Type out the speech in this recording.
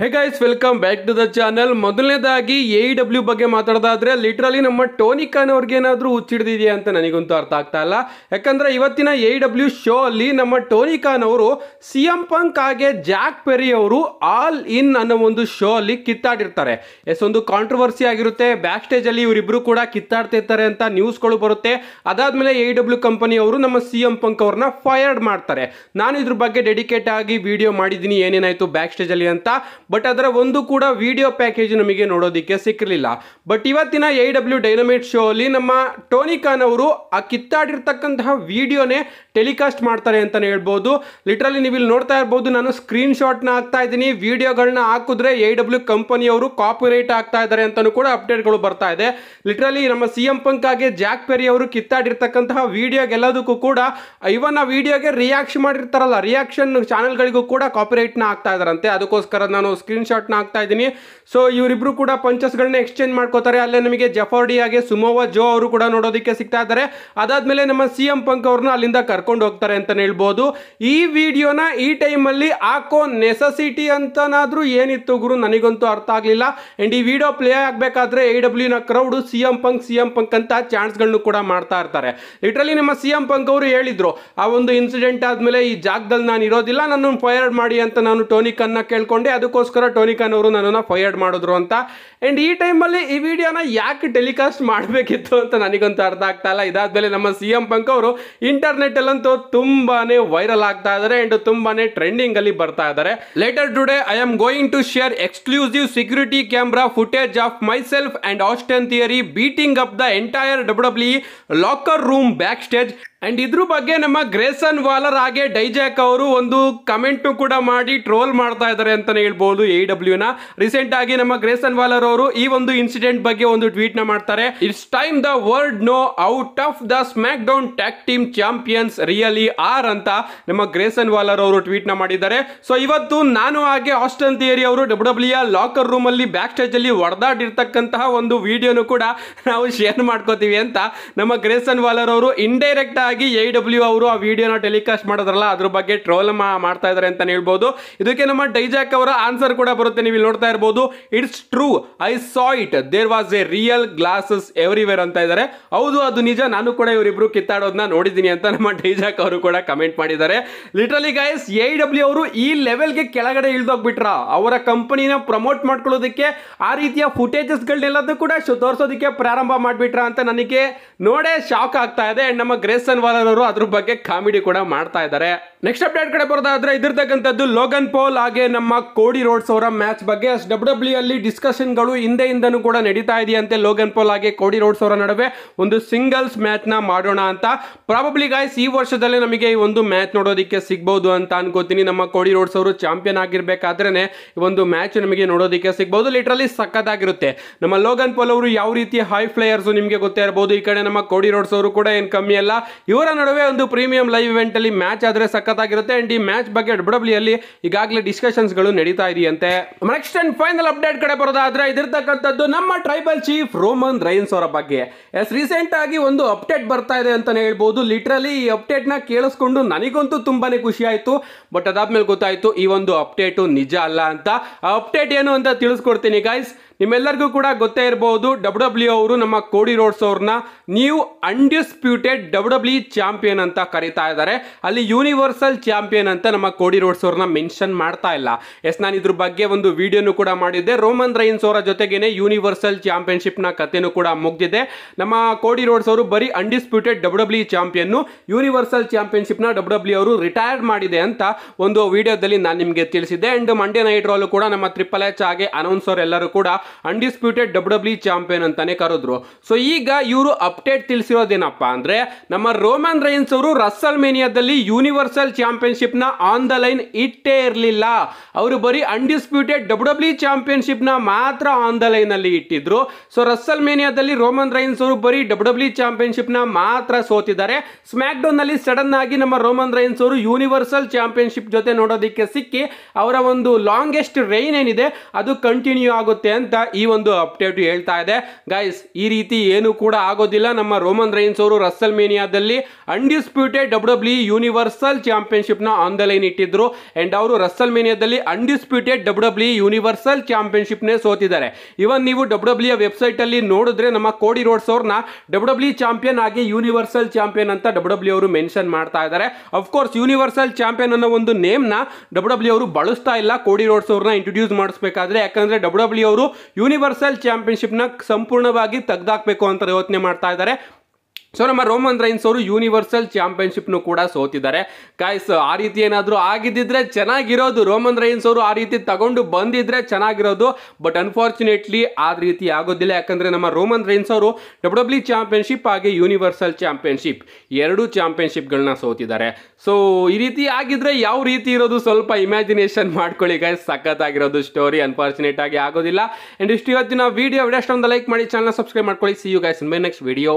hey guys welcome back to the channel ಮೊದಲನೇದಾಗಿ A W e ಬಗ್ಗೆ ಮಾತಾಡೋದಾದ್ರೆ literally ನಮ್ಮ ಟೋನಿ ಖಾನ್ ಅವ್ರಿಗೆ ಏನಾದರೂ ಹುಚ್ಚಿಡ್ದಿದೆಯಾ ಅಂತ ನನಗಂತೂ ಅರ್ಥ ಆಗ್ತಾ ಇಲ್ಲ ಯಾಕಂದರೆ ಇವತ್ತಿನ ಎ ಡಬ್ಲ್ಯೂ ಶೋ ಅಲ್ಲಿ ನಮ್ಮ ಟೋನಿ ಖಾನ್ ಅವರು ಸಿ ಎಂ ಪಂಕ್ ಹಾಗೆ ಜಾಕ್ ಪೆರಿ ಅವರು ಆಲ್ ಇನ್ ಅನ್ನೋ ಒಂದು ಶೋ ಅಲ್ಲಿ ಕಿತ್ತಾಡಿರ್ತಾರೆ ಎಸ್ ಒಂದು ಕಾಂಟ್ರವರ್ಸಿ ಆಗಿರುತ್ತೆ ಬ್ಯಾಕ್ ಸ್ಟೇಜಲ್ಲಿ ಇವರಿಬ್ಬರು ಕೂಡ ಕಿತ್ತಾಡ್ತಿರ್ತಾರೆ ಅಂತ ನ್ಯೂಸ್ಗಳು ಬರುತ್ತೆ ಅದಾದಮೇಲೆ ಎ ಡಬ್ಲ್ಯೂ e ಕಂಪನಿ ಅವರು ನಮ್ಮ ಸಿ ಎಂ ಪಂಕ್ ಅವ್ರನ್ನ ಫೈರ್ಡ್ ಮಾಡ್ತಾರೆ ನಾನು ಇದ್ರ ಬಗ್ಗೆ ಡೆಡಿಕೇಟ್ ಆಗಿ ವಿಡಿಯೋ ಮಾಡಿದ್ದೀನಿ ಏನೇನಾಯಿತು ಬ್ಯಾಕ್ ಸ್ಟೇಜಲ್ಲಿ ಅಂತ ಬಟ್ ಅದರ ಒಂದು ಕೂಡ ವಿಡಿಯೋ ಪ್ಯಾಕೇಜ್ ನಮಗೆ ನೋಡೋದಕ್ಕೆ ಸಿಕ್ಕಿರಲಿಲ್ಲ ಬಟ್ ಇವತ್ತಿನ ಎ ಡಬ್ಲ್ಯೂ ಡೈನಮೈಟ್ ಶೋ ಅಲ್ಲಿ ನಮ್ಮ ಟೋನಿ ಖಾನ್ ಅವರು ಆ ಕಿತ್ತಾಡಿರ್ತಕ್ಕಂತಹ ವಿಡಿಯೋನೇ ಟೆಲಿಕಾಸ್ಟ್ ಮಾಡ್ತಾರೆ ಅಂತಲೇ ಹೇಳ್ಬೋದು ಲಿಟ್ರಲಿ ನೀವು ಇಲ್ಲಿ ನೋಡ್ತಾ ಇರ್ಬೋದು ನಾನು ಸ್ಕ್ರೀನ್ ಶಾಟ್ನ ಹಾಕ್ತಾ ಇದ್ದೀನಿ ವಿಡಿಯೋಗಳನ್ನ ಹಾಕಿದ್ರೆ ಎ ಡಬ್ಲ್ಯೂ ಕಂಪನಿಯವರು ಕಾಪಿರೈಟ್ ಆಗ್ತಾ ಇದ್ದಾರೆ ಅಂತಲೂ ಕೂಡ ಅಪ್ಡೇಟ್ಗಳು ಬರ್ತಾ ಇದೆ ಲಿಟ್ರಲಿ ನಮ್ಮ C M Punk Jack Perry ಅವರು ಕಿತ್ತಾಡಿರ್ತಕ್ಕಂತಹ ವಿಡಿಯೋಗೆಲ್ಲದಕ್ಕೂ ಕೂಡ ಇವನ್ ಆ ವಿಡಿಯೋಗೆ ರಿಯಾಕ್ಷನ್ ಮಾಡಿರ್ತಾರಲ್ಲ ರಿಯಾಕ್ಷನ್ ಚಾನೆಲ್ಗಳಿಗೂ ಕೂಡ ಕಾಪಿರೈಟ್ನ ಆಗ್ತಾ ಇದ್ದಾರಂತೆ ಅದಕ್ಕೋಸ್ಕರ ನಾನು ಸ್ಕ್ರೀನ್ಶಾಟ್ನ ಹಾಕ್ತಾ ಇದ್ದೀನಿ ಸೊ ಇವರಿಬ್ರು ಕೂಡ ಪಂಚಸ್ಗಳನ್ನ ಎಕ್ಸ್ಚೇಂಜ್ ಮಾಡ್ಕೋತಾರೆ ಅಲ್ಲೇ ನಿಮಗೆ ಜಫಾರ್ಡಿ ಹಾಗೆ ಸುಮೋವಾ ಜೋ ಅವರು ಕೂಡ ನೋಡೋದಕ್ಕೆ ಸಿಗ್ತಾ ಇದ್ದಾರೆ ಅದಾದ್ಮೇಲೆ ನಮ್ಮ ಸಿ ಎಂ ಪಂಕ್ ಅವ್ರನ್ನ ಅಲ್ಲಿಂದ ಕರ್ಕೊಂಡು ಹೋಗ್ತಾರೆ ಅಂತ ಹೇಳ್ಬೋದು ಈ ವಿಡಿಯೋನ ಈ ಟೈಮಲ್ಲಿ ಹಾಕೋ ನೆಸಸಿಟಿ ಅಂತನಾದ್ರೂ ಏನಿತ್ತು ಗುರು ನನಗಂತೂ ಅರ್ಥ ಆಗಲಿಲ್ಲ ಆ್ಯಂಡ್ ಈ ವಿಡಿಯೋ ಪ್ಲೇ ಆಗಬೇಕಾದ್ರೆ ಎ ಡಬ್ಲ್ಯೂನ crowd C M Punk C M Punk ಅಂತ ಚಾನ್ಸ್ಗಳನ್ನು ಕೂಡ ಮಾಡ್ತಾ ಇರ್ತಾರೆ ಲಿಟ್ರಲಿ ನಮ್ಮ ಸಿ ಎಂ ಪಂಕ್ ಅವರು ಹೇಳಿದ್ರು ಆ ಒಂದು ಇನ್ಸಿಡೆಂಟ್ ಆದಮೇಲೆ ಈ ಜಾಗದಲ್ಲಿ ನಾನು ಇರೋದಿಲ್ಲ ನನ್ನನ್ನು ಫೈರ್ ಮಾಡಿ ಅಂತ ನಾನು ಟೋನಿಕನ್ನು ಕೇಳ್ಕೊಂಡೆ ಅದಕ್ಕೋಸ್ಕರ ಅದಕ್ಕೋಸ್ಕರ ಟೋನಿ ಖಾನ್ ಅವರು ನನ್ನನ್ನು ಫೈರ್ಡ್ ಮಾಡಿದ್ರು ಅಂತ ಆ್ಯಂಡ್ ಈ ಟೈಮಲ್ಲಿ ಈ ವಿಡಿಯೋನ ಯಾಕೆ ಟೆಲಿಕಾಸ್ಟ್ ಮಾಡಬೇಕಿತ್ತು ಅಂತ ನನಗಂತೂ ಅರ್ಥ ಆಗ್ತಾ ಇಲ್ಲ ಮೇಲೆ ನಮ್ಮ ಸಿ ಎಂ ಪಂಕ್ ಅವರು ಇಂಟರ್ನೆಟ್ಟಲ್ಲಂತೂ ತುಂಬಾ ವೈರಲ್ ಆಗ್ತಾ ಇದ್ದಾರೆ ಆ್ಯಂಡ್ ಟ್ರೆಂಡಿಂಗ್ ಟ್ರೆಂಡಿಂಗಲ್ಲಿ ಬರ್ತಾ ಇದ್ದಾರೆ later today I am going to share exclusive security camera footage of myself and Austin Theory beating up the entire W W locker room backstage and ಇದ್ರ ಬಗ್ಗೆ ನಮ್ಮ Grayson ವಾಲರ್ ಹಾಗೆ ಡೈಜಾಕ್ ಅವರು ಒಂದು comment ಕೂಡ ಮಾಡಿ ಟ್ರೋಲ್ ಮಾಡ್ತಾ ಇದ್ದಾರೆ ಅಂತಲೇ ಹೇಳ್ಬೋದು ಎ ಡಬ್ಲ್ಯೂನ e ಆಗಿ ನಮ್ಮ ಗ್ರೇಸನ್ ವಾಲರ್ ಅವರು ಈ ಒಂದು ಇನ್ಸಿಡೆಂಟ್ ಬಗ್ಗೆ ಒಂದು ಟ್ವೀಟ್ ನ ಮಾಡ್ತಾರೆ it's time the world know out of the SmackDown tag team champions really are ಅಂತ ನಮ್ಮ ಗ್ರೇಸನ್ ವಾಲರ್ ಅವರು ಟ್ವೀಟ್ ನ ಮಾಡಿದ್ದಾರೆ ಸೊ ಇವತ್ತು ನಾನು ಹಾಗೆ ಆಸ್ಟನ್ ಥಿಯರಿ ಅವರು ಡಬ್ಲ್ಯೂ ಡಬ್ಲ್ಯೂ ಲಾಕರ್ ಅಲ್ಲಿ ಬ್ಯಾಕ್ ಸ್ಟೇಜ್ ಅಲ್ಲಿ ಹೊಡೆದಾಡಿರ್ತಕ್ಕಂತಹ ಒಂದು ವಿಡಿಯೋನು ಕೂಡ ನಾವು ಶೇರ್ ಮಾಡ್ಕೋತೀವಿ ಅಂತ ನಮ್ಮ ಗ್ರೇಸನ್ ವಾಲರ್ ಅವರು ಇಂಡೈರೆಕ್ಟ್ ಹೀಗಾಗಿ ಎ ಡಬ್ಲ್ಯೂ e ಅವರು ಆ ವಿಡಿಯೋನ ಟೆಲಿಕಾಸ್ಟ್ ಮಾಡೋದ್ರಲ್ಲ ಅದ್ರ ಬಗ್ಗೆ ಟ್ರೋಲ್ ಮಾಡ್ತಾ ಇದ್ದಾರೆ ಅಂತ ಹೇಳ್ಬೋದು ಇದಕ್ಕೆ ನಮ್ಮ ಡೈಜಾಕ್ ಅವರ ಆನ್ಸರ್ ಕೂಡ ಬರುತ್ತೆ ನೀವು ಇಲ್ಲಿ ನೋಡ್ತಾ ಇರ್ಬೋದು it's true I saw it there was a real glasses everywhere ಅಂತ ಇದ್ದಾರೆ ಹೌದು ಅದು ನಿಜ ನಾನು ಕೂಡ ಇವರಿಬ್ರು ಕಿತ್ತಾಡೋದನ್ನ ನೋಡಿದ್ದೀನಿ ಅಂತ ನಮ್ಮ ಡೈಜಾಕ್ ಅವರು ಕೂಡ ಕಮೆಂಟ್ ಮಾಡಿದ್ದಾರೆ ಲಿಟ್ರಲಿ ಗೈಸ್ ಎ ಡಬ್ಲ್ಯೂ ಅವರು ಈ ಲೆವೆಲ್ಗೆ ಕೆಳಗಡೆ ಇಳಿದೋಗ್ಬಿಟ್ರ ಅವರ ಕಂಪನಿನ ಪ್ರಮೋಟ್ ಮಾಡ್ಕೊಳ್ಳೋದಕ್ಕೆ ಆ ರೀತಿಯ ಫುಟೇಜಸ್ಗಳನ್ನೆಲ್ಲದೂ ಕೂಡ ತೋರಿಸೋದಕ್ಕೆ ಪ್ರಾರಂಭ ಮಾಡಿಬಿಟ್ರ ಅಂತ ನನಗೆ ನೋಡೇ ಶಾಕ್ ಆಗ್ತಾ ಇದೆ ಅಂಡ್ ನಮ್ಮ ಗ್ರೇಸನ್ ವಾಲರ್ ಅವರು ಅದ್ರ ಬಗ್ಗೆ ಕಾಮಿಡಿ ಕೂಡ ಮಾಡ್ತಾ ಇದ್ದಾರೆ ನೆಕ್ಸ್ಟ್ ಅಪ್ಡೇಟ್ ಕಡೆ ಬರೋದಾದ್ರೆ ಇದಿರ್ತಕ್ಕಂಥದ್ದು ಲೋಗನ್ ಪೋಲ್ ಹಾಗೆ ನಮ್ಮ ಕೋಡಿ ರೋಡ್ಸ್ ಅವರ ಮ್ಯಾಚ್ ಬಗ್ಗೆ ಡಬ್ಲ್ಯೂ ಡಬ್ಲ್ಯೂ ಅಲ್ಲಿ ಡಿಸ್ಕಷನ್ ಗಳು ಹಿಂದೆ ಹಿಂದನೂ ಕೂಡ ನಡೀತಾ ಇದೆಯಂತೆ ಲೋಗನ್ ಪೋಲ್ ಹಾಗೆ ಕೋಡಿ ರೋಡ್ಸ್ ಅವರ ನಡುವೆ ಒಂದು ಸಿಂಗಲ್ಸ್ ಮ್ಯಾಚ್ ನ ಮಾಡೋಣ ಅಂತ ಪ್ರಾಬಬ್ಲಿ ಗಾಯ್ಸ್ ಈ ವರ್ಷದಲ್ಲೇ ನಮಗೆ ಈ ಒಂದು ಮ್ಯಾಚ್ ನೋಡೋದಕ್ಕೆ ಸಿಗ್ಬಹುದು ಅಂತ ಅನ್ಕೋತೀನಿ ನಮ್ಮ ಕೋಡಿ ರೋಡ್ಸ್ ಅವರು ಚಾಂಪಿಯನ್ ಆಗಿರ್ಬೇಕಾದ್ರೆ ಈ ಒಂದು ಮ್ಯಾಚ್ ನಮಗೆ ನೋಡೋದಕ್ಕೆ ಸಿಗ್ಬಹುದು ಲಿಟ್ರಲಿ ಆಗಿರುತ್ತೆ ನಮ್ಮ ಲೋಗನ್ ಪೋಲ್ ಅವರು ಯಾವ ರೀತಿ ಹೈ ಫ್ಲೇಯರ್ಸ್ ನಿಮಗೆ ಗೊತ್ತೇ ಇರಬಹುದು ಈ ಕಡೆ ನಮ್ಮ ಕೋಡಿ ರೋಡ್ಸ್ ಅವರು ಕೂಡ ಏನು ಕಮ್ಮಿ ಅಲ್ಲ ಇವರ ನಡುವೆ ಒಂದು ಪ್ರೀಮಿಯಂ ಲೈವ್ ಇವೆಂಟ್ ಅಲ್ಲಿ ಮ್ಯಾಚ್ ಆದ್ರೆ ಸಖತ್ತಾಗಿರುತ್ತೆ ಅಂಡ್ ಈ ಮ್ಯಾಚ್ ಬಗ್ಗೆ ಡಬ್ಲ್ಯೂ e ಅಲ್ಲಿ ಈಗಾಗಲೇ ಡಿಸ್ಕಷನ್ಸ್ ಗಳು ನಡೀತಾ ಇದೆಯಂತೆ ನೆಕ್ಸ್ಟ್ ಅಂಡ್ ಫೈನಲ್ ಅಪ್ಡೇಟ್ ಕಡೆ ಬರೋದಾದ್ರೆ ಇದಿರ್ತಕ್ಕಂಥದ್ದು ನಮ್ಮ ಟ್ರೈಬಲ್ ಚೀಫ್ ರೋಮನ್ ರೈನ್ಸ್ ಅವರ ಬಗ್ಗೆ ಎಸ್ ರೀಸೆಂಟ್ ಆಗಿ ಒಂದು ಅಪ್ಡೇಟ್ ಬರ್ತಾ ಇದೆ ಅಂತಾನೆ ಹೇಳ್ಬೋದು ಲಿಟ್ರಲಿ ಈ ಅಪ್ಡೇಟ್ ನ ಕೇಳಿಸ್ಕೊಂಡು ನನಗಂತೂ ತುಂಬಾನೇ ಖುಷಿ ಆಯ್ತು ಬಟ್ ಅದಾದ್ಮೇಲೆ ಗೊತ್ತಾಯ್ತು ಈ ಒಂದು ಅಪ್ಡೇಟು ನಿಜ ಅಲ್ಲ ಅಂತ ಆ ಅಪ್ಡೇಟ್ ಏನು ಅಂತ ತಿಳಿಸ್ಕೊಡ್ತೀನಿ ಗಾಯ್ಸ್ ನಿಮ್ಮೆಲ್ಲರಿಗೂ ಕೂಡ ಗೊತ್ತೇ ಇರಬಹುದು ಡಬ್ಲ್ಯೂ ಡಬ್ಲ್ಯೂ e ಅವರು ನಮ್ಮ ಕೋಡಿ ರೋಡ್ಸ್ ಅವ್ರನ್ನ ನೀವು ಅಂಡಿಸ್ಪ್ಯೂಟೆಡ್ ಡಬ್ಲ್ಯೂ ಡಬ್ಲ್ಯೂ ಚಾಂಪಿಯನ್ ಅಂತ ಕರೀತಾ ಇದ್ದಾರೆ ಅಲ್ಲಿ ಯೂನಿವರ್ಸಲ್ ಚಾಂಪಿಯನ್ ಅಂತ ನಮ್ಮ ಕೋಡಿ ರೋಡ್ಸ್ ಅವ್ರನ್ನ ಮೆನ್ಷನ್ ಮಾಡ್ತಾ ಇಲ್ಲ ಎಸ್ ನಾನು ಇದ್ರ ಬಗ್ಗೆ ಒಂದು ವಿಡಿಯೋನು ಕೂಡ ಮಾಡಿದ್ದೆ ರೋಮನ್ ರೈನ್ಸ್ ಅವರ ಜೊತೆಗೇನೆ ಯೂನಿವರ್ಸಲ್ ಚಾಂಪಿಯನ್ಶಿಪ್ನ ಕಥೆನೂ ಕೂಡ ಮುಗ್ದಿದೆ ನಮ್ಮ ಕೋಡಿ ರೋಡ್ಸ್ ಅವರು ಬರೀ undisputed W W champion universal ಚಾಂಪಿಯನ್ಶಿಪ್ನ ಡಬ್ಲ್ಯೂ ಡಬ್ಲ್ಯೂ ಅವರು ರಿಟೈರ್ಡ್ ಮಾಡಿದೆ ಅಂತ ಒಂದು ವಿಡಿಯೋದಲ್ಲಿ ನಾನು ನಿಮಗೆ ತಿಳಿಸಿದ್ದೆ ಅಂಡ್ ಮಂಡ್ಯ ನೈಟ್ ರಾಲು ಕೂಡ ನಮ್ಮ ಟ್ರಿಪಲ್ ಎಚ್ ಅನೌನ್ಸ್ ಅನೌನ್ಸರ್ ಎಲ್ಲರೂ ಕೂಡ ಅನ್ಡಿಸ್ಪ್ಯೂಟೆಡ್ ಡಬ್ಲ್ಯೂ ಡಬ್ಲ್ಯೂ ಚಾಂಪಿಯನ್ ಅಂತಾನೆ ಕರೆದ್ರು ಸೊ ಈಗ ಇವರು ಅಪ್ಡೇಟ್ ತಿಳಿಸಿರೋದೇನಪ್ಪ ಅಂದ್ರೆ ನಮ್ಮ ರೋಮನ್ ರೈನ್ಸ್ ಅವರು ರಸ್ಸಲ್ ಮೇನಿಯಾದಲ್ಲಿ ಯೂನಿವರ್ಸಲ್ ಚಾಂಪಿಯನ್ಶಿಪ್ ನ ಆನ್ ದ ಲೈನ್ ಇಟ್ಟೇ ಇರಲಿಲ್ಲ ಅವರು ಬರೀ ಅನ್ಡಿಸ್ಪ್ಯೂಟೆಡ್ ಡಬ್ಲ್ಯೂ ಡಬ್ಲ್ಯೂ ಚಾಂಪಿಯನ್ಶಿಪ್ ನ ಮಾತ್ರ ಆನ್ ದ ಲೈನ್ ಅಲ್ಲಿ ಇಟ್ಟಿದ್ರು ಸೊ ರಸ್ಸಲ್ ಮೇನಿಯಾದಲ್ಲಿ ರೋಮನ್ ರೈನ್ಸ್ ಅವರು ಬರೀ ಡಬ್ಲ್ಯೂ ಡಬ್ಲ್ಯೂ ಚಾಂಪಿಯನ್ಶಿಪ್ ನ ಮಾತ್ರ ಸೋತಿದ್ದಾರೆ ಸ್ಮ್ಯಾಕ್ ಡೌನ್ ನಲ್ಲಿ ಸಡನ್ ಆಗಿ ನಮ್ಮ ರೋಮನ್ ರೈನ್ಸ್ ಅವರು ಯೂನಿವರ್ಸಲ್ ಚಾಂಪಿಯನ್ಶಿಪ್ ಜೊತೆ ನೋಡೋದಕ್ಕೆ ಸಿಕ್ಕಿ ಅವರ ಒಂದು ಲಾಂಗೆಸ್ಟ್ ರೈನ್ ಏನಿದೆ ಅದು ಕಂಟಿನ್ಯೂ ಆಗುತ್ತೆ ಅಂತ ಈ ಒಂದು ಅಪ್ಡೇಟ್ ಹೇಳ್ತಾ ಇದೆ ಗೈಸ್ ಈ ರೀತಿ ಏನು ಕೂಡ ಆಗೋದಿಲ್ಲ ನಮ್ಮ ರೋಮನ್ ರೈನ್ಸ್ ಅವರು ರಸ್ಸಲ್ ಮೇನಿಯಾದಲ್ಲಿ undisputed W W universal championship ನ ಆನ್ ದ ಲೈನ್ ಇಟ್ಟಿದ್ರು ಅಂಡ್ ಅವರು ರಸ್ಸಲ್ ಮೇನಿಯಾದಲ್ಲಿ undisputed W W universal championship ನೇ ಸೋತಿದ್ದಾರೆ ಇವನ್ ನೀವು ಡಬ್ಲ್ಯೂ ವೆಬ್ಸೈಟ್ e ಅಲ್ಲಿ ನೋಡಿದ್ರೆ ನಮ್ಮ ಕೋಡಿ ರೋಡ್ಸ್ ಅವ್ರನ್ನ ಡಬ್ಲ್ಯೂ ಡಬ್ಲ್ಯೂ ಚಾಂಪಿಯನ್ ಆಗಿ ಯೂನಿವರ್ಸಲ್ ಚಾಂಪಿಯನ್ ಅಂತ ಡಬ್ಲ್ಯೂ e ಅವರು ಮೆನ್ಷನ್ ಮಾಡ್ತಾ ಇದ್ದಾರೆ ಅಫ್ಕೋರ್ಸ್ ಯೂನಿವರ್ಸಲ್ ಚಾಂಪಿಯನ್ ಅನ್ನೋ ಒಂದು ನೇಮ್ನ ಡಬ್ಲ್ಯೂ ಡಬ್ಲ್ಯೂ ಅವರು ಬಳಸ್ತಾ ಇಲ್ಲ ಕೋಡಿ ರೋಡ್ಸ್ ಅವ್ರನ್ನ ಇಂಟ್ರೊಡ್ಯೂಸ್ ಮಾಡಿಸ್ಬೇಕಾದ್ರೆ ಯಾಕಂದ್ರೆ ಡಬ್ಲ್ಯೂ ಡಬ್ಲ್ಯೂ e ಅವರು ಯೂನಿವರ್ಸಲ್ ಚಾಂಪಿಯನ್ಶಿಪ್ನ ಸಂಪೂರ್ಣವಾಗಿ ತೆಗೆದಾಕಬೇಕು ಅಂತ ಯೋಚನೆ ಮಾಡ್ತಾ ಇದ್ದಾರೆ ಸೊ ನಮ್ಮ ರೋಮನ್ ರೈನ್ಸ್ ಅವರು ಯೂನಿವರ್ಸಲ್ ಚಾಂಪಿಯನ್ಶಿಪ್ನು ಕೂಡ ಸೋತಿದ್ದಾರೆ ಕಾಯ್ಸ್ ಆ ರೀತಿ ಏನಾದರೂ ಆಗಿದ್ದಿದ್ರೆ ಚೆನ್ನಾಗಿರೋದು ರೋಮನ್ ರೈನ್ಸ್ ಅವರು ಆ ರೀತಿ ತಗೊಂಡು ಬಂದಿದ್ರೆ ಚೆನ್ನಾಗಿರೋದು ಬಟ್ ಅನ್ಫಾರ್ಚುನೇಟ್ಲಿ ಆ ರೀತಿ ಆಗೋದಿಲ್ಲ ಯಾಕಂದರೆ ನಮ್ಮ ರೋಮನ್ ರೈನ್ಸ್ ಅವರು ಡಬ್ಲ್ಯೂ ಚಾಂಪಿಯನ್ಶಿಪ್ e ಹಾಗೆ ಯೂನಿವರ್ಸಲ್ ಚಾಂಪಿಯನ್ಶಿಪ್ ಎರಡೂ ಚಾಂಪಿಯನ್ಶಿಪ್ಗಳನ್ನ ಸೋತಿದ್ದಾರೆ ಸೊ ಈ ರೀತಿ ಆಗಿದ್ರೆ ಯಾವ ರೀತಿ ಇರೋದು ಸ್ವಲ್ಪ ಇಮ್ಯಾಜಿನೇಷನ್ ಮಾಡ್ಕೊಳ್ಳಿ ಗಾಯ್ಸ್ ಸಖತ್ತಾಗಿರೋದು ಸ್ಟೋರಿ ಅನ್ಫಾರ್ಚುನೇಟ್ ಆಗಿ ಆಗೋದಿಲ್ಲ ಆ್ಯಂಡ್ ಇಷ್ಟು ಇವತ್ತಿನ ವೀಡಿಯೋ ವಿಡಿಯೋ ಲೈಕ್ ಮಾಡಿ ಚಾನಲ್ ಸಬ್ಸ್ಕ್ರೈಬ್ ಮಾಡ್ಕೊಳ್ಳಿ see you guys my next video